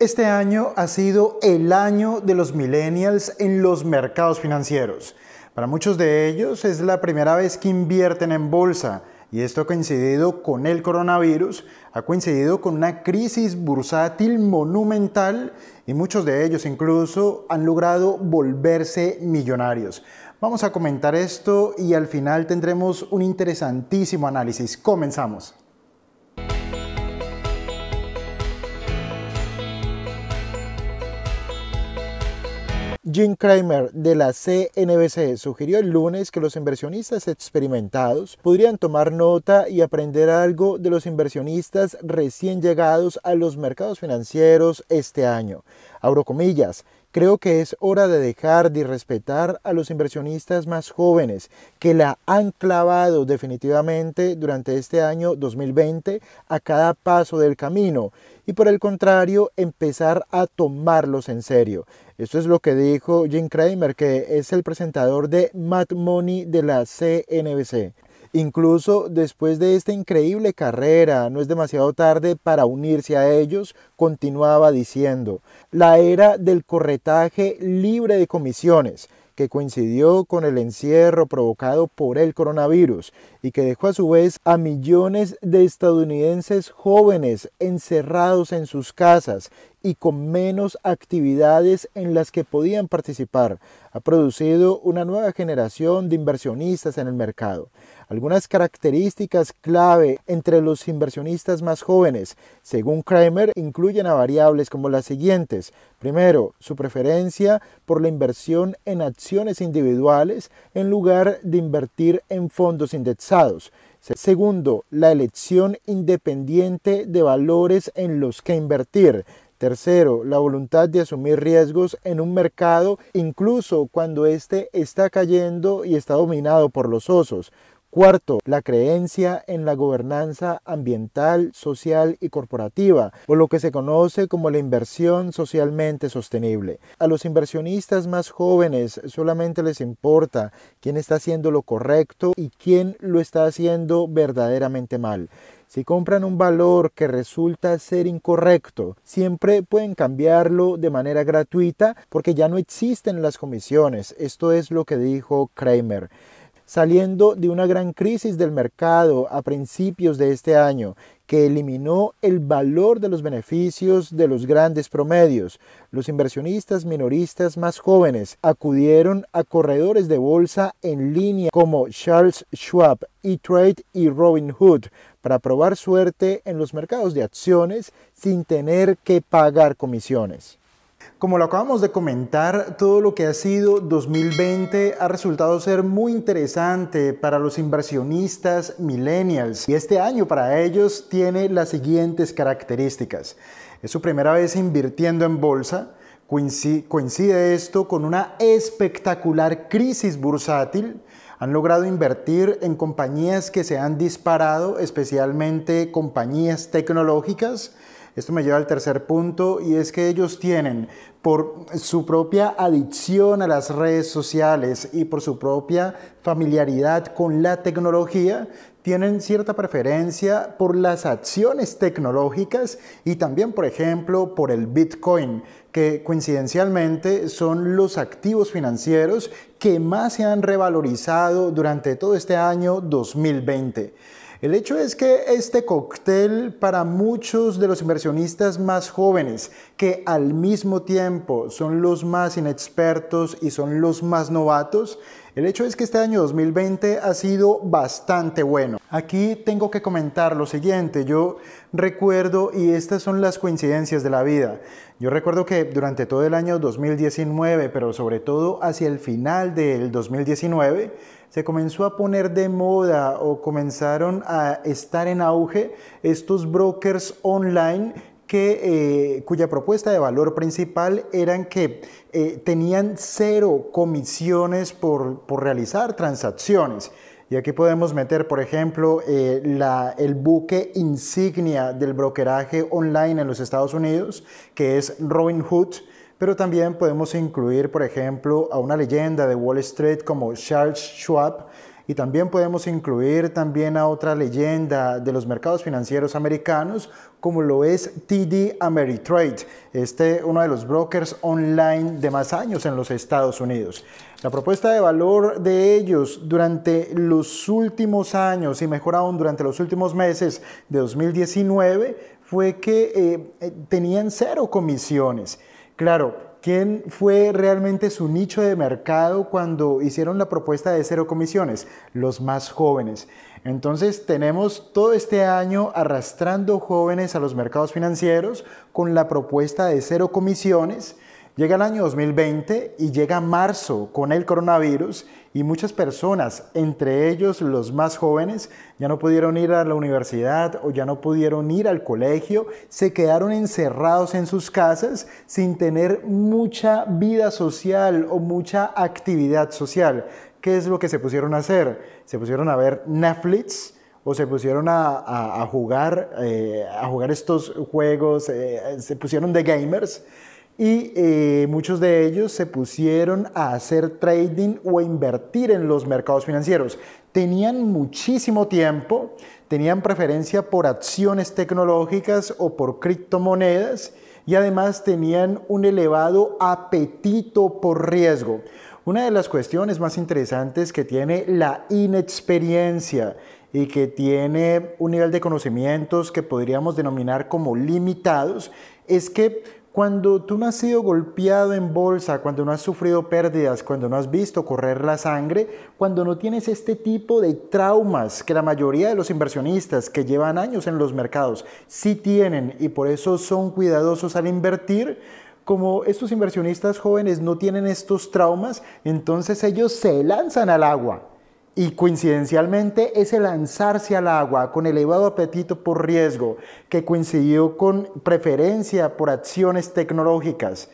Este año ha sido el año de los millennials en los mercados financieros. Para muchos de ellos es la primera vez que invierten en bolsa y esto ha coincidido con el coronavirus, ha coincidido con una crisis bursátil monumental y muchos de ellos incluso han logrado volverse millonarios. Vamos a comentar esto y al final tendremos un interesantísimo análisis. Comenzamos. Jim Kramer de la CNBC sugirió el lunes que los inversionistas experimentados podrían tomar nota y aprender algo de los inversionistas recién llegados a los mercados financieros este año. Abro comillas. Creo que es hora de dejar de respetar a los inversionistas más jóvenes que la han clavado definitivamente durante este año 2020 a cada paso del camino y por el contrario empezar a tomarlos en serio. Esto es lo que dijo Jim Cramer, que es el presentador de Mad Money de la CNBC. Incluso después de esta increíble carrera, no es demasiado tarde para unirse a ellos, continuaba diciendo, la era del corretaje libre de comisiones, que coincidió con el encierro provocado por el coronavirus y que dejó a su vez a millones de estadounidenses jóvenes encerrados en sus casas y con menos actividades en las que podían participar, ha producido una nueva generación de inversionistas en el mercado. Algunas características clave entre los inversionistas más jóvenes, según Kramer, incluyen a variables como las siguientes. Primero, su preferencia por la inversión en acciones individuales en lugar de invertir en fondos indexados Segundo, la elección independiente de valores en los que invertir. Tercero, la voluntad de asumir riesgos en un mercado incluso cuando éste está cayendo y está dominado por los osos. Cuarto, la creencia en la gobernanza ambiental, social y corporativa, o lo que se conoce como la inversión socialmente sostenible. A los inversionistas más jóvenes solamente les importa quién está haciendo lo correcto y quién lo está haciendo verdaderamente mal. Si compran un valor que resulta ser incorrecto, siempre pueden cambiarlo de manera gratuita porque ya no existen las comisiones. Esto es lo que dijo Kramer saliendo de una gran crisis del mercado a principios de este año que eliminó el valor de los beneficios de los grandes promedios. Los inversionistas minoristas más jóvenes acudieron a corredores de bolsa en línea como Charles Schwab, E-Trade y Robinhood para probar suerte en los mercados de acciones sin tener que pagar comisiones. Como lo acabamos de comentar, todo lo que ha sido 2020 ha resultado ser muy interesante para los inversionistas millennials y este año para ellos tiene las siguientes características. Es su primera vez invirtiendo en bolsa, coincide esto con una espectacular crisis bursátil, han logrado invertir en compañías que se han disparado, especialmente compañías tecnológicas, esto me lleva al tercer punto y es que ellos tienen por su propia adicción a las redes sociales y por su propia familiaridad con la tecnología, tienen cierta preferencia por las acciones tecnológicas y también, por ejemplo, por el Bitcoin, que coincidencialmente son los activos financieros que más se han revalorizado durante todo este año 2020. El hecho es que este cóctel para muchos de los inversionistas más jóvenes, que al mismo tiempo son los más inexpertos y son los más novatos, el hecho es que este año 2020 ha sido bastante bueno. Aquí tengo que comentar lo siguiente, yo recuerdo, y estas son las coincidencias de la vida, yo recuerdo que durante todo el año 2019, pero sobre todo hacia el final del 2019, se comenzó a poner de moda o comenzaron a estar en auge estos brokers online que, eh, cuya propuesta de valor principal eran que eh, tenían cero comisiones por, realizar transacciones. Y aquí podemos meter, por ejemplo, eh, el buque insignia del brokeraje online en los Estados Unidos, que es Robinhood, pero también podemos incluir, por ejemplo, a una leyenda de Wall Street como Charles Schwab, y también podemos incluir también a otra leyenda de los mercados financieros americanos, como lo es TD Ameritrade, este uno de los brokers online de más años en los Estados Unidos. La propuesta de valor de ellos durante los últimos años y mejor aún durante los últimos meses de 2019 fue que eh, eh, tenían cero comisiones. Claro, ¿Quién fue realmente su nicho de mercado cuando hicieron la propuesta de cero comisiones? Los más jóvenes. Entonces tenemos todo este año arrastrando jóvenes a los mercados financieros con la propuesta de cero comisiones Llega el año 2020 y llega marzo con el coronavirus y muchas personas, entre ellos los más jóvenes, ya no pudieron ir a la universidad o ya no pudieron ir al colegio, se quedaron encerrados en sus casas sin tener mucha vida social o mucha actividad social. ¿Qué es lo que se pusieron a hacer? Se pusieron a ver Netflix, o se pusieron a, jugar, eh, a jugar estos juegos, eh, se pusieron de gamers y eh, muchos de ellos se pusieron a hacer trading o a invertir en los mercados financieros. Tenían muchísimo tiempo, tenían preferencia por acciones tecnológicas o por criptomonedas y además tenían un elevado apetito por riesgo. Una de las cuestiones más interesantes que tiene la inexperiencia y que tiene un nivel de conocimientos que podríamos denominar como limitados es que cuando tú no has sido golpeado en bolsa, cuando no has sufrido pérdidas, cuando no has visto correr la sangre, cuando no tienes este tipo de traumas que la mayoría de los inversionistas que llevan años en los mercados sí tienen y por eso son cuidadosos al invertir, como estos inversionistas jóvenes no tienen estos traumas, entonces ellos se lanzan al agua y coincidencialmente ese lanzarse al agua con elevado apetito por riesgo, que coincidió con preferencia por acciones tecnológicas.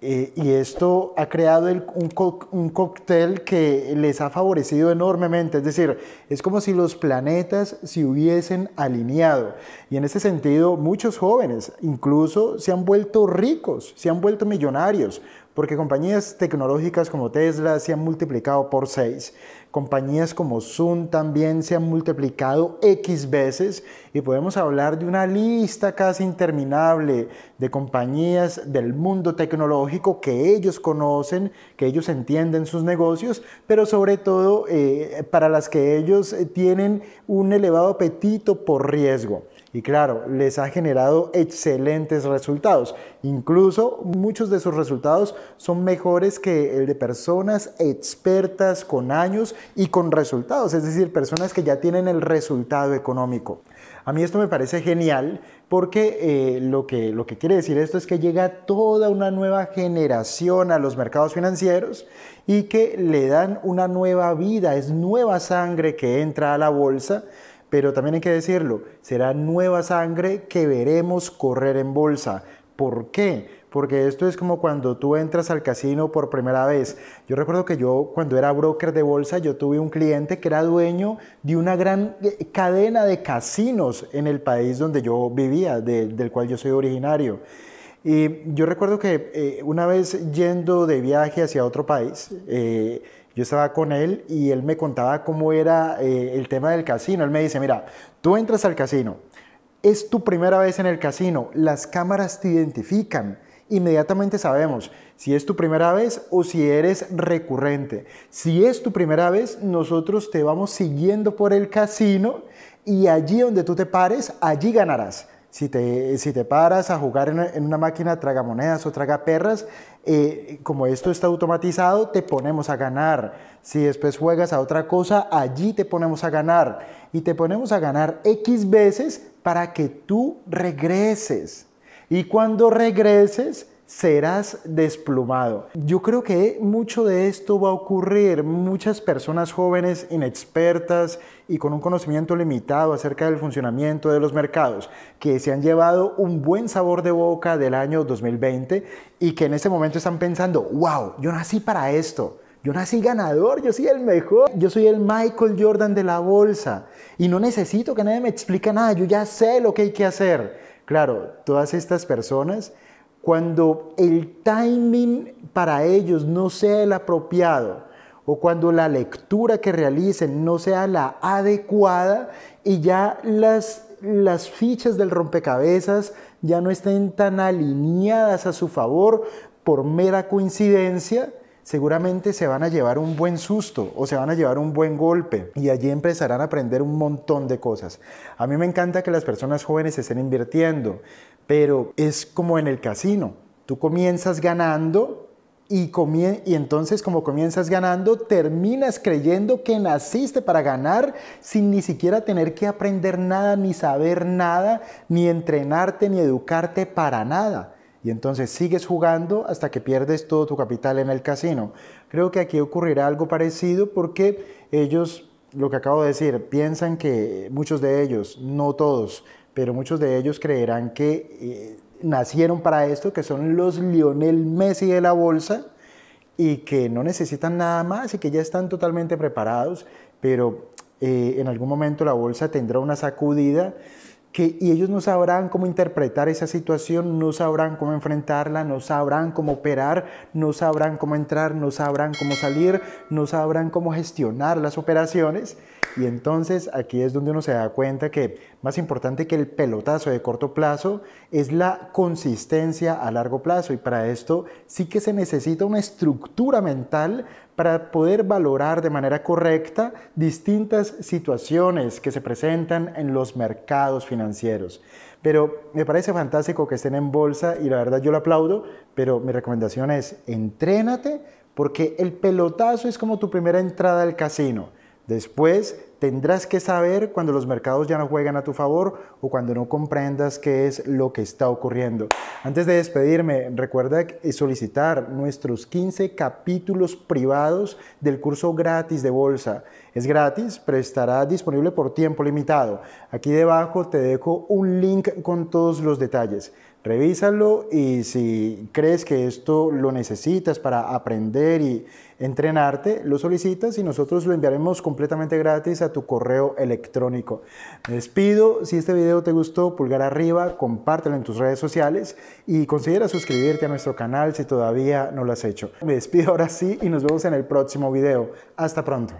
Eh, y esto ha creado un, cóctel que les ha favorecido enormemente. Es decir, es como si los planetas se hubiesen alineado. Y en ese sentido, muchos jóvenes incluso se han vuelto ricos, se han vuelto millonarios, porque compañías tecnológicas como Tesla se han multiplicado por 6, compañías como Zoom también se han multiplicado X veces y podemos hablar de una lista casi interminable de compañías del mundo tecnológico que ellos conocen, que ellos entienden sus negocios, pero sobre todo eh, para las que ellos eh, tienen un elevado apetito por riesgo y claro, les ha generado excelentes resultados. Incluso muchos de sus resultados son mejores que el de personas expertas con años y con resultados, es decir, personas que ya tienen el resultado económico. A mí esto me parece genial porque eh, lo, que, lo que quiere decir esto es que llega toda una nueva generación a los mercados financieros y que le dan una nueva vida, es nueva sangre que entra a la bolsa pero también hay que decirlo, será nueva sangre que veremos correr en bolsa. ¿Por qué? Porque esto es como cuando tú entras al casino por primera vez. Yo recuerdo que yo cuando era broker de bolsa, yo tuve un cliente que era dueño de una gran eh, cadena de casinos en el país donde yo vivía, del cual yo soy originario. Y yo recuerdo que eh, una vez yendo de viaje hacia otro país, eh, yo estaba con él y él me contaba cómo era eh, el tema del casino. Él me dice, mira, tú entras al casino, es tu primera vez en el casino, las cámaras te identifican. Inmediatamente sabemos si es tu primera vez o si eres recurrente. Si es tu primera vez, nosotros te vamos siguiendo por el casino y allí donde tú te pares, allí ganarás. Si te, paras a jugar en, una máquina tragamonedas o tragaperras, eh, como esto está automatizado, te ponemos a ganar. Si después juegas a otra cosa, allí te ponemos a ganar. Y te ponemos a ganar X veces para que tú regreses. Y cuando regreses, serás desplumado. Yo creo que mucho de esto va a ocurrir. Muchas personas jóvenes, inexpertas y con un conocimiento limitado acerca del funcionamiento de los mercados, que se han llevado un buen sabor de boca del año 2020 y que en este momento están pensando, wow, yo nací para esto. Yo nací ganador, yo soy el mejor, yo soy el Michael Jordan de la bolsa y no necesito que nadie me explique nada, yo ya sé lo que hay que hacer. Claro, todas estas personas cuando el timing para ellos no sea el apropiado o cuando la lectura que realicen no sea la adecuada y ya las, las fichas del rompecabezas ya no estén tan alineadas a su favor por mera coincidencia, seguramente se van a llevar un buen susto o se van a llevar un buen golpe y allí empezarán a aprender un montón de cosas. A mí me encanta que las personas jóvenes estén invirtiendo, pero es como en el casino, tú comienzas ganando y, y entonces como comienzas ganando, terminas creyendo que naciste para ganar sin ni siquiera tener que aprender nada, ni saber nada, ni entrenarte, ni educarte para nada. Y entonces sigues jugando hasta que pierdes todo tu capital en el casino. Creo que aquí ocurrirá algo parecido porque ellos, lo que acabo de decir, piensan que muchos de ellos, no todos, pero muchos de ellos creerán que eh, nacieron para esto, que son los Lionel Messi de la bolsa y que no necesitan nada más y que ya están totalmente preparados, pero eh, en algún momento la bolsa tendrá una sacudida que, y ellos no sabrán cómo interpretar esa situación, no sabrán cómo enfrentarla, no sabrán cómo operar, no sabrán cómo entrar, no sabrán cómo salir, no sabrán cómo gestionar las operaciones. Y entonces aquí es donde uno se da cuenta que más importante que el pelotazo de corto plazo es la consistencia a largo plazo. Y para esto sí que se necesita una estructura mental para poder valorar de manera correcta distintas situaciones que se presentan en los mercados financieros. Pero me parece fantástico que estén en bolsa y la verdad yo lo aplaudo, pero mi recomendación es entrénate porque el pelotazo es como tu primera entrada al casino. Después tendrás que saber cuando los mercados ya no juegan a tu favor o cuando no comprendas qué es lo que está ocurriendo. Antes de despedirme, recuerda solicitar nuestros 15 capítulos privados del curso gratis de bolsa. Es gratis, pero estará disponible por tiempo limitado. Aquí debajo te dejo un link con todos los detalles revísalo y si crees que esto lo necesitas para aprender y entrenarte, lo solicitas y nosotros lo enviaremos completamente gratis a tu correo electrónico. Me despido, si este video te gustó, pulgar arriba, compártelo en tus redes sociales y considera suscribirte a nuestro canal si todavía no lo has hecho. Me despido ahora sí y nos vemos en el próximo video. Hasta pronto.